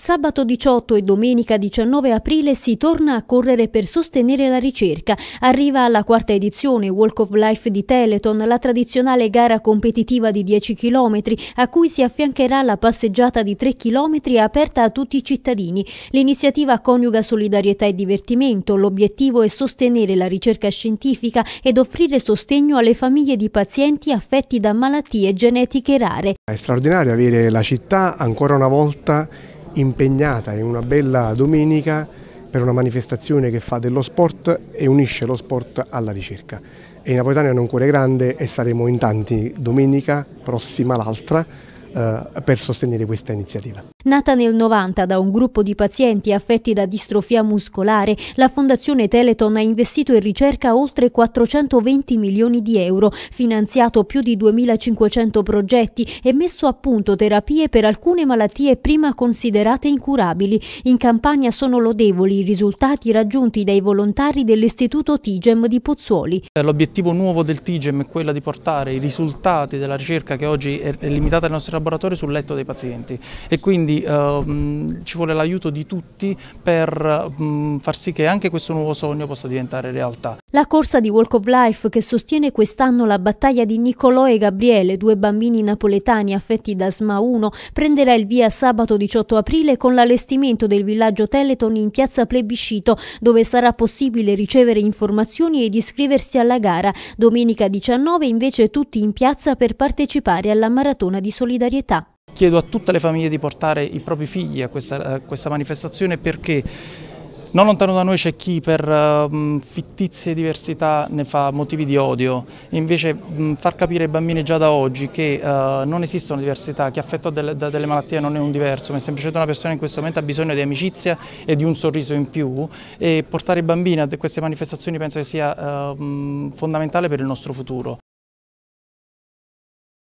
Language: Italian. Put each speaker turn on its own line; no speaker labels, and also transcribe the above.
Sabato 18 e domenica 19 aprile si torna a correre per sostenere la ricerca. Arriva alla quarta edizione Walk of Life di Teleton, la tradizionale gara competitiva di 10 km, a cui si affiancherà la passeggiata di 3 km aperta a tutti i cittadini. L'iniziativa coniuga solidarietà e divertimento. L'obiettivo è sostenere la ricerca scientifica ed offrire sostegno alle famiglie di pazienti affetti da malattie genetiche rare.
È straordinario avere la città ancora una volta impegnata in una bella domenica per una manifestazione che fa dello sport e unisce lo sport alla ricerca. E Napoletano è un cuore grande e saremo in tanti domenica prossima l'altra eh, per sostenere questa iniziativa.
Nata nel 90 da un gruppo di pazienti affetti da distrofia muscolare, la Fondazione Teleton ha investito in ricerca oltre 420 milioni di euro, finanziato più di 2.500 progetti e messo a punto terapie per alcune malattie prima considerate incurabili. In Campania sono lodevoli i risultati raggiunti dai volontari dell'Istituto TIGEM di Pozzuoli.
L'obiettivo nuovo del TIGEM è quello di portare i risultati della ricerca che oggi è limitata ai nostri laboratori sul letto dei pazienti e quindi quindi ehm, ci vuole l'aiuto di tutti per mh, mm, far sì che anche questo nuovo sogno possa diventare realtà.
La corsa di Walk of Life che sostiene quest'anno la battaglia di Nicolò e Gabriele, due bambini napoletani affetti da SMA 1, prenderà il via sabato 18 aprile con l'allestimento del villaggio Teleton in piazza Plebiscito, dove sarà possibile ricevere informazioni ed iscriversi alla gara. Domenica 19 invece tutti in piazza per partecipare alla maratona di solidarietà
chiedo a tutte le famiglie di portare i propri figli a questa, a questa manifestazione perché non lontano da noi c'è chi per um, fittizie diversità ne fa motivi di odio, invece um, far capire ai bambini già da oggi che uh, non esistono diversità, chi è affetto del, da delle malattie non è un diverso, ma è semplicemente una persona in questo momento ha bisogno di amicizia e di un sorriso in più e portare i bambini a queste manifestazioni penso che sia uh, fondamentale per il nostro futuro.